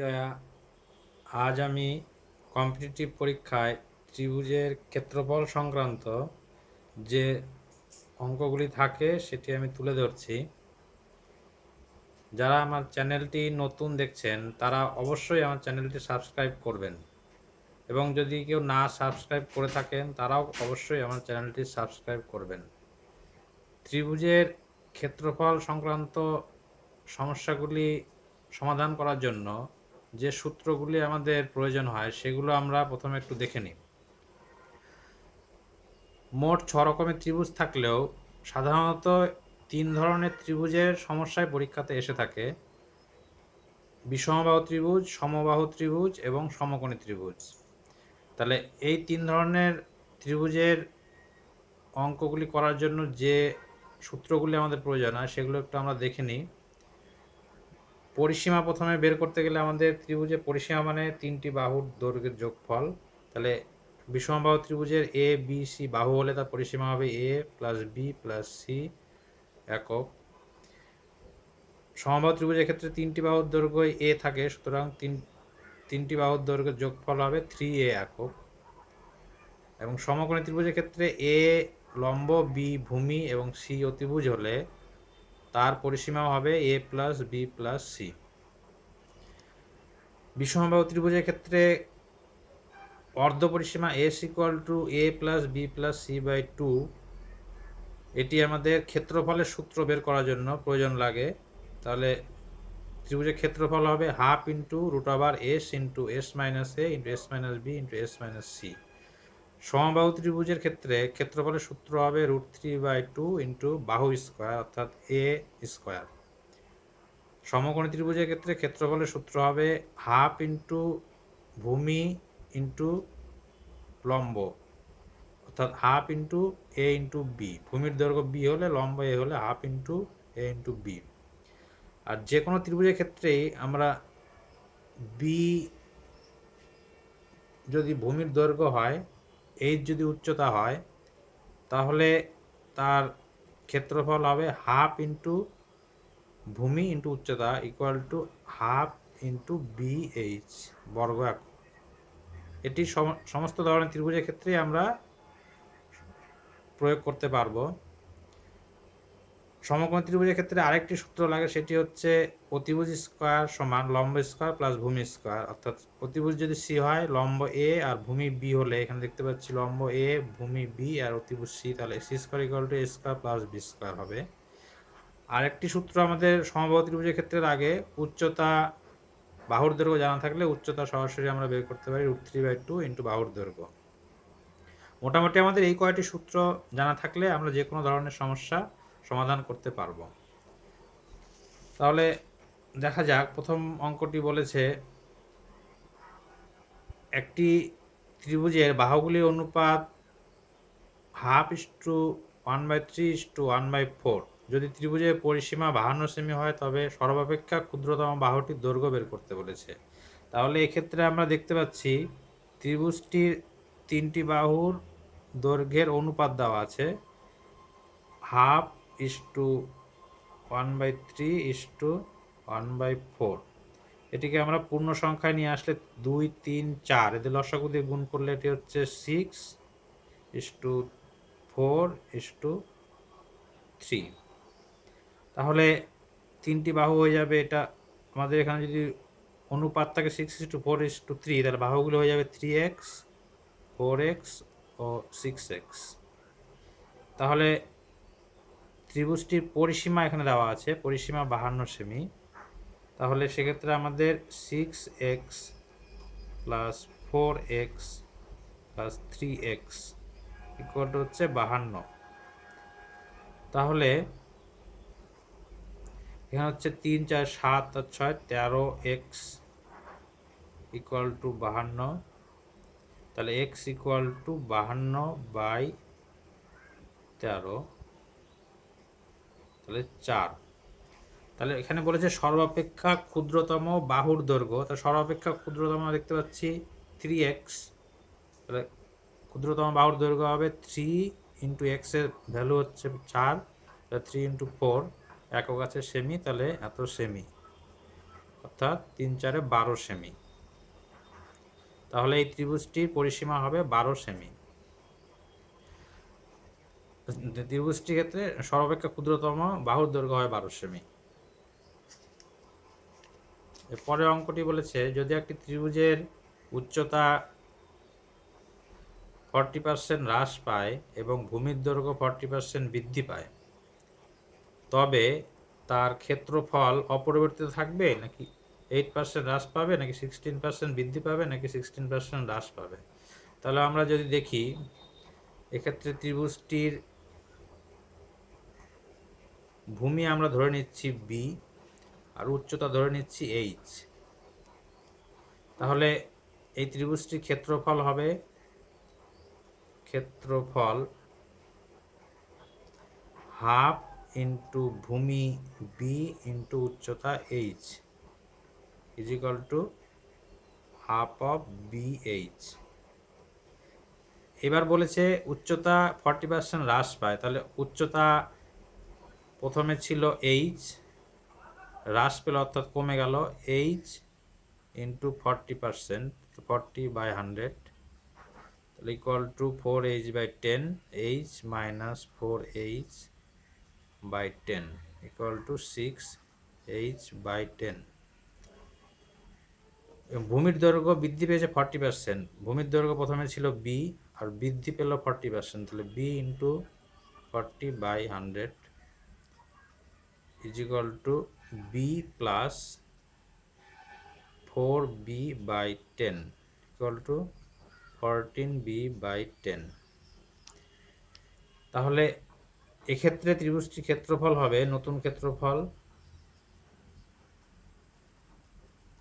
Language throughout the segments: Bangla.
জয়া আজ আমি কম্পিটিটিভ পরীক্ষায় ত্রিভুজের ক্ষেত্রফল সংক্রান্ত যে অঙ্কগুলি থাকে সেটি আমি তুলে ধরছি যারা আমার চ্যানেলটি নতুন দেখছেন তারা অবশ্যই আমার চ্যানেলটি সাবস্ক্রাইব করবেন এবং যদি কেউ না সাবস্ক্রাইব করে থাকেন তারাও অবশ্যই আমার চ্যানেলটি সাবস্ক্রাইব করবেন ত্রিভুজের ক্ষেত্রফল সংক্রান্ত সমস্যাগুলি সমাধান করার জন্য যে সূত্রগুলি আমাদের প্রয়োজন হয় সেগুলো আমরা প্রথমে একটু দেখে নিই মোট ছ রকমের ত্রিভুজ থাকলেও সাধারণত তিন ধরনের ত্রিভুজের সমস্যায় পরীক্ষাতে এসে থাকে বিষমবাহু ত্রিভুজ সমবাহু ত্রিভুজ এবং সমকোণী ত্রিভুজ তাহলে এই তিন ধরনের ত্রিভুজের অঙ্কগুলি করার জন্য যে সূত্রগুলি আমাদের প্রয়োজন হয় সেগুলো একটু আমরা দেখে নিই পরিসীমা প্রথমে বের করতে গেলে আমাদের ত্রিভুজের পরিসীমা মানে তিনটি বাহুর দৈর্ঘ্যের যোগফল তাহলে বিষমবাহু ত্রিভুজের এ বি সি বাহু হলে তার পরিসীমা হবে A plus B plus C একক সমবাহু ত্রিভুজের ক্ষেত্রে তিনটি বাহুর দৈর্ঘ্য এ থাকে সুতরাং তিন তিনটি বাহুর দৈর্ঘ্যের যোগফল হবে থ্রি এ একক এবং সমকোণী ত্রিভুজের ক্ষেত্রে এ লম্ব বি ভূমি এবং সি অতিভুজ হলে তার পরিসীমা হবে A plus B plus C বিষমবাহু ত্রিভুজের ক্ষেত্রে অর্ধ পরিসীমা S equal to A plus B plus C by two এটি আমাদের ক্ষেত্রফলের সূত্র বের করার জন্য প্রয়োজন লাগে তাহলে ত্রিভুজের ক্ষেত্রফল হবে হাফ ইন্টু রুট আবার S into S minus A into S minus B into S minus C সমবাহু ত্রিভুজের ক্ষেত্রে ক্ষেত্রফলের সূত্র হবে root three by two into বাহু স্কোয়ার অর্থাৎ এ স্কোয়ার সমকোণী ত্রিভুজের ক্ষেত্রে ক্ষেত্রফলের সূত্র হবে হাফ ইন্টু ভূমি ইন্টু লম্ব অর্থাৎ half into A into B ভূমির দৈর্ঘ্য বি হলে লম্ব এ হলে half into A into B আর যে কোনো ত্রিভুজের ক্ষেত্রেই আমরা বি যদি ভূমির দৈর্ঘ্য হয় এইচ যদি উচ্চতা হয় তাহলে তার ক্ষেত্রফল হবে হাফ ইন্টু ভূমি ইন্টু উচ্চতা equal to half into BH বর্গ এক এটি সমস্ত ধরনের ত্রিভুজের ক্ষেত্রে আমরা প্রয়োগ করতে পারবো সমকোণ ত্রিভুজের ক্ষেত্রে আরেকটি সূত্র লাগে সেটি হচ্ছে অতিভুজ স্কোয়ার সমান লম্ব স্কোয়ার প্লাস ভূমি স্কোয়ার অর্থাৎ অতিভুজ যদি সি হয় লম্ব এ আর ভূমি বি হলে এখানে দেখতে পাচ্ছি লম্ব এ ভূমি বি আর অতিভুজ সি তাহলে C square equal to A square plus B square হবে আরেকটি সূত্র আমাদের সমবাহ ত্রিভুজের ক্ষেত্রে লাগে উচ্চতা বাহুর দৈর্ঘ্য জানা থাকলে উচ্চতা সরাসরি আমরা বের করতে পারি root three by two into বাহুর দৈর্ঘ্য মোটামুটি আমাদের এই কয়টি সূত্র জানা থাকলে আমরা যে কোনো ধরনের সমস্যা সমাধান করতে পারব তাহলে দেখা যাক প্রথম অঙ্কটি বলেছে একটি ত্রিভুজের বাহুগুলি অনুপাত half is to one by three is to one by four যদি ত্রিভুজের পরিসীমা বাহান্ন সেমি হয় তবে সর্বাপেক্ষা ক্ষুদ্রতম বাহুটির দৈর্ঘ্য বের করতে বলেছে তাহলে এক্ষেত্রে আমরা দেখতে পাচ্ছি ত্রিভুজটির তিনটি বাহুর দৈর্ঘ্যের অনুপাত দেওয়া আছে half is to one by three is to one by four এটিকে আমরা পূর্ণ সংখ্যায় নিয়ে আসলে দুই তিন চার এদের লসাগু দিয়ে গুণ করলে এটি হচ্ছে six is to four is to three তাহলে তিনটি বাহু হয়ে যাবে এটা আমাদের এখানে যদি অনুপাত থাকে six is to four is to three তাহলে বাহুগুলো হয়ে যাবে থ্রি এক্স ফোর এক্স ও সিক্স এক্স তাহলে ত্রিভুজটির পরিসীমা এখানে দেওয়া আছে পরিসীমা বাহান্ন সেমি তাহলে সেক্ষেত্রে আমাদের six X plus four X plus three X equal হচ্ছে বাহান্ন তাহলে এখানে হচ্ছে তিন চার সাত আর ছয় তেরো এক্স ইকুয়াল টু বাহান্ন তাহলে এক্স ইকুয়াল টু বাহান্ন বাই তেরো তাহলে চার তাহলে এখানে বলেছে সর্বাপেক্ষা ক্ষুদ্রতম বাহুর দৈর্ঘ্য তা সর্বাপেক্ষা ক্ষুদ্রতম দেখতে পাচ্ছি থ্রি এক্স তাহলে ক্ষুদ্রতম বাহুর দৈর্ঘ্য হবে থ্রি ইন্টু এক্সের ভ্যালু হচ্ছে চার তাহলে থ্রি ইন্টু ফোর একক আছে সেমি তাহলে এত সেমি অর্থাৎ তিন চারে বারো সেমি তাহলে এই ত্রিভুজটির পরিসীমা হবে বারো সেমি ত্রিভুজটির ক্ষেত্রে সর্বাপেক্ষা ক্ষুদ্রতম বাহুর দৈর্ঘ্য হয় বারো সেমি পরে অঙ্কটি বলেছে যদি একটি ত্রিভুজের উচ্চতা ফর্টি পার্সেন্ট হ্রাস পায় এবং ভূমির দৈর্ঘ্য ফর্টি পার্সেন্ট বৃদ্ধি পায় তবে তার ক্ষেত্রফল অপরিবর্তিত থাকবে নাকি এইট পার্সেন্ট হ্রাস পাবে নাকি সিক্সটিন পার্সেন্ট বৃদ্ধি পাবে নাকি সিক্সটিন পার্সেন্ট হ্রাস পাবে তাহলে আমরা যদি দেখি এক্ষেত্রে ত্রিভুজটির ভূমি আমরা ধরে নিচ্ছি বি আর উচ্চতা ধরে নিচ্ছি এইচ তাহলে এই ত্রিভুজটির ক্ষেত্রফল হবে ক্ষেত্রফল হাফ ইন্টু ভূমি বি ইন্টু উচ্চতা H is equal to half of B H এবার বলেছে উচ্চতা ফর্টি পার্সেন্ট হ্রাস পায় তাহলে উচ্চতা প্রথমে ছিল এইচ হ্রাস পেল অর্থাৎ কমে গেল H into forty percent forty by hundred তাহলে equal to four H by ten H minus four H by ten equal to six H by ten ভূমির দৈর্ঘ্য বৃদ্ধি পেয়েছে ফর্টি পার্সেন্ট ভূমির দৈর্ঘ্য প্রথমে ছিল বি আর বৃদ্ধি পেল ফর্টি পার্সেন্ট তাহলে B into forty by hundred is equal to b plus 4b by 10 equal to 14b by 10 তাহলে এক্ষেত্রে ত্রিভুজটির ক্ষেত্রফল হবে নতুন ক্ষেত্রফল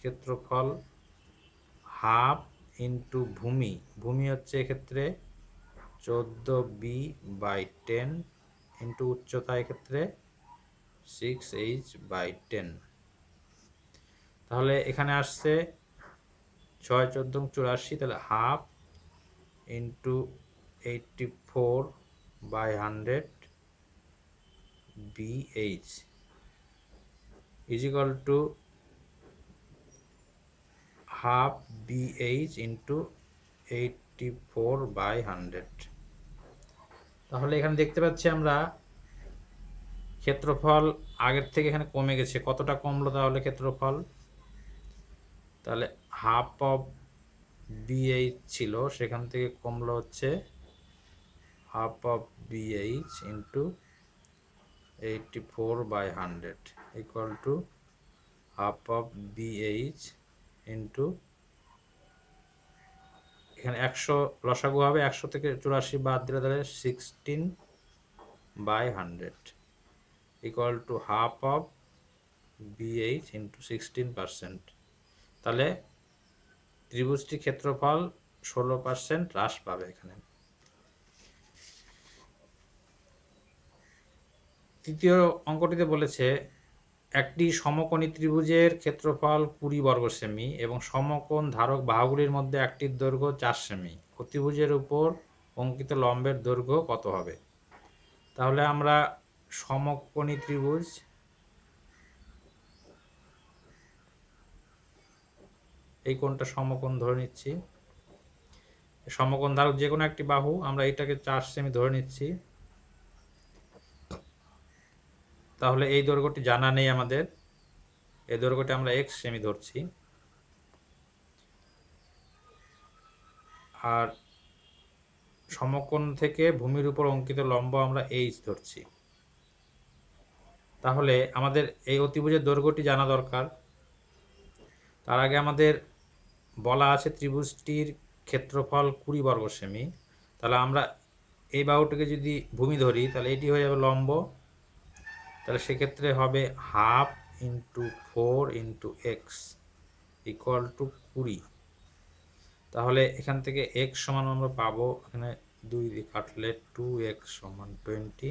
ক্ষেত্রফল হাফ ইন্টু ভূমি ভূমি হচ্ছে এক্ষেত্রে চোদ্দ বি বাই টেন ইন্টু উচ্চতা এক্ষেত্রে সিক্স এইচ বাই টেন তাহলে এখানে আসছে ছয় চোদ্দ চুরাশি তাহলে half into eighty four by hundred BH is equal to half BH into eighty four by hundred তাহলে এখানে দেখতে পাচ্ছি আমরা ক্ষেত্রফল আগের থেকে এখানে কমে গেছে কতটা কমলো তাহলে ক্ষেত্রফল তাহলে হাফ অফ বিএইচ ছিল সেখান থেকে কমলো হচ্ছে half of BH into eighty four by hundred equal to half of BH into এখানে একশো লসাগু হবে একশো থেকে চুরাশি বাদ দিলে তাহলে sixteen by hundred equal to half of BH into sixteen percent তাহলে ত্রিভুজটি ক্ষেত্রফল ষোলো পারসেন্ট হ্রাস পাবে এখানে তৃতীয় অঙ্কটিতে বলেছে একটি সমকোণী ত্রিভুজের ক্ষেত্রফল কুড়ি বর্গ সেমি এবং সমকোণ ধারক বাহুগুলির মধ্যে একটির দৈর্ঘ্য চার সেমি ত্রিভুজের উপর অঙ্কিত লম্বের দৈর্ঘ্য কত হবে তাহলে আমরা সমকোণী ত্রিভুজ এই কোণটা সমকোণ ধরে নিচ্ছি সমকোণ ধারক যে কোনো একটি বাহু আমরা এটাকে চার সেমি ধরে নিচ্ছি তাহলে এই দৈর্ঘ্যটি জানা নেই আমাদের এই দৈর্ঘ্যটি আমরা এক সেমি ধরছি আর সমকোণ থেকে ভূমির উপর অঙ্কিত লম্ব আমরা এইচ ধরছি তাহলে আমাদের এই অতিভুজের দৈর্ঘ্যটি জানা দরকার তার আগে আমাদের বলা আছে ত্রিভুজটির ক্ষেত্রফল কুড়ি বর্গ সেমি তাহলে আমরা এই বাহুটাকে যদি ভূমি ধরি তাহলে এটি হয়ে যাবে লম্ব তাহলে সেক্ষেত্রে হবে half into four into X equal to কুড়ি তাহলে এখান থেকে এক্স সমান আমরা পাবো এখানে দুই কাটলে টু এক্স সমান টোয়েন্টি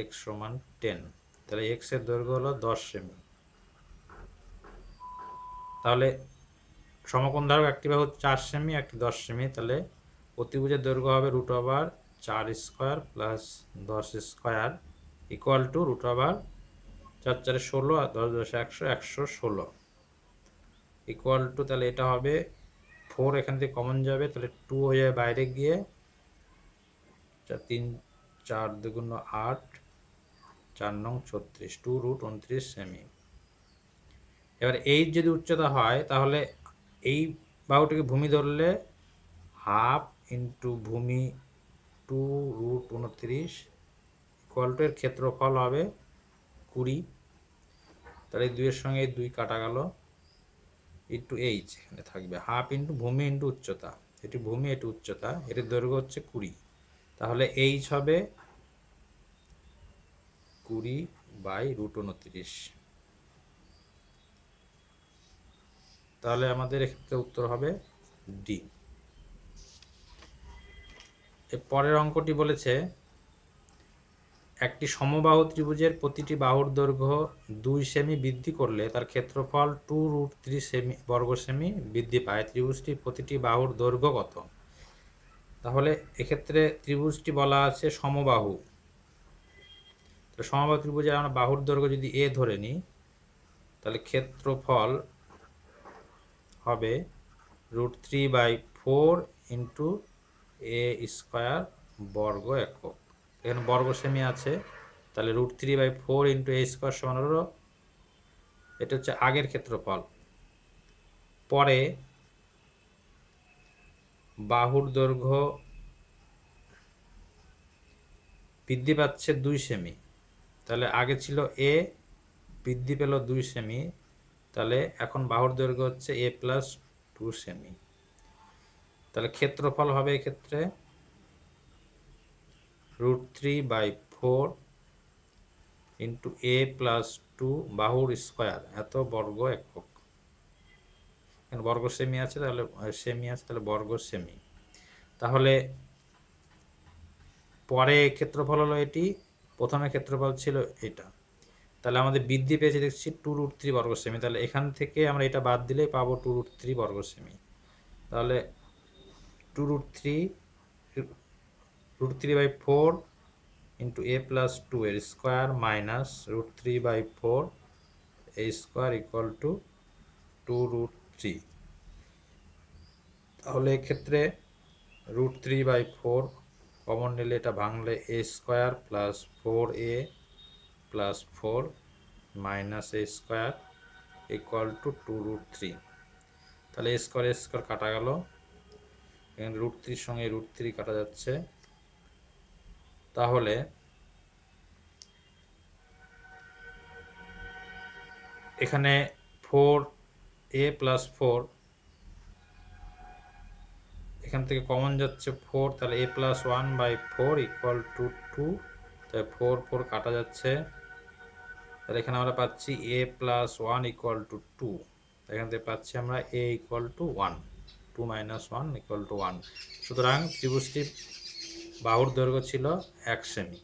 এক্স সমান টেন তাহলে এক্স এর দৈর্ঘ্য হলো দশ সেমি তাহলে সমকোণ ধারক একটি বাহু চার সেমি একটি দশ সেমি তাহলে প্রতিভুজের দৈর্ঘ্য হবে রুট ওভার চার স্কোয়ার প্লাস দশ square equal to root over চার চারে ষোলো আর দশ দশে একশো একশো ষোলো ইকুয়াল টু তাহলে এটা হবে ফোর এখান থেকে কমন যাবে তাহলে টু হয়ে যাবে বাইরে গিয়ে চার তিন চার দুগুণ আট চার নং ছত্রিশ টু রুট উনত্রিশ সেমি এবার এইচ যদি উচ্চতা হয় তাহলে এই বাহুটিকে ভূমি ধরলে হাফ ইন্টু ভূমি টু রুট উনত্রিশ কলটের ক্ষেত্রফল হবে কুড়ি তাহলে দুইয়ের সঙ্গে দুই কাটা গেল ইন্টু এইচ এখানে থাকবে হাফ ইন্টু ভূমি ইন্টু উচ্চতা এটি ভূমি এটি উচ্চতা এটির দৈর্ঘ্য হচ্ছে কুড়ি তাহলে এইচ হবে কুড়ি বাই রুট উনত্রিশ তাহলে আমাদের এক্ষেত্রে উত্তর হবে ডি পরের অঙ্কটি বলেছে একটি সমবাহু ত্রিভুজের প্রতিটি বাহুর দৈর্ঘ্য দুই সেমি বৃদ্ধি করলে তার ক্ষেত্রফল টু রুট থ্রি সেমি বর্গ সেমি বৃদ্ধি পায় ত্রিভুজটির প্রতিটি বাহুর দৈর্ঘ্য কত তাহলে এক্ষেত্রে ত্রিভুজটি বলা আছে সমবাহু তাহলে সমবায় ত্রিভুজে আমরা বাহুর দৈর্ঘ্য যদি এ ধরে নিই তাহলে ক্ষেত্রফল হবে root three by four into A square বর্গ একক এখানে বর্গ সেমি আছে তাহলে root three by four into A square সমান এটা হচ্ছে আগের ক্ষেত্রফল পরে বাহুর দৈর্ঘ্য বৃদ্ধি পাচ্ছে দুই সেমি তাহলে আগে ছিল এ বৃদ্ধি পেল দুই সেমি তাহলে এখন বাহুর দৈর্ঘ্য হচ্ছে এ প্লাস টু সেমি তাহলে ক্ষেত্রফল হবে এক্ষেত্রে root three by four into A plus two বাহুর স্কোয়ার এত বর্গ একক বর্গ সেমি আছে তাহলে সেমি আছে তাহলে বর্গ সেমি তাহলে পরে ক্ষেত্রফল হলো এটি প্রথমে ক্ষেত্রফল ছিল এটা তাহলে আমাদের বৃদ্ধি পেয়েছে দেখছি টু রুট থ্রি বর্গ সেমি তাহলে এখান থেকে আমরা এটা বাদ দিলেই পাবো টু রুট থ্রি বর্গ সেমি তাহলে two root three root three by four into A plus two এর square minus root three by four A square equal to two root three তাহলে এক্ষেত্রে root three by four common নিলে এটা ভাঙলে A square plus four A plus four minus A square equal to two root three তাহলে এ স্কোয়ার এ স্কোয়ার কাটা গেল এখানে রুট থ্রির সঙ্গে রুট থ্রি কাটা যাচ্ছে তাহলে এখানে ফোর এ প্লাস ফোর এখান থেকে কমন যাচ্ছে ফোর তাহলে A plus one by four equal to two তাহলে ফোর ফোর কাটা যাচ্ছে তাহলে এখানে আমরা পাচ্ছি A plus one equal to two এখান থেকে পাচ্ছি আমরা A equal to one two minus one equal to one সুতরাং ত্রিভুজটি বাহুর দৈর্ঘ্য ছিল এক সেমি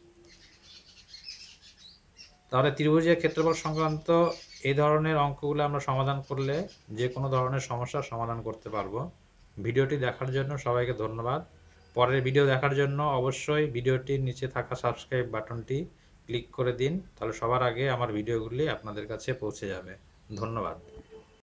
তাহলে ত্রিভুজের ক্ষেত্রফল সংক্রান্ত এই ধরনের অঙ্কগুলো আমরা সমাধান করলে যে কোনো ধরনের সমস্যার সমাধান করতে পারবো ভিডিওটি দেখার জন্য সবাইকে ধন্যবাদ পরের ভিডিও দেখার জন্য অবশ্যই ভিডিওটির নিচে থাকা সাবস্ক্রাইব বাটনটি ক্লিক করে দিন তাহলে সবার আগে আমার ভিডিওগুলি আপনাদের কাছে পৌঁছে যাবে ধন্যবাদ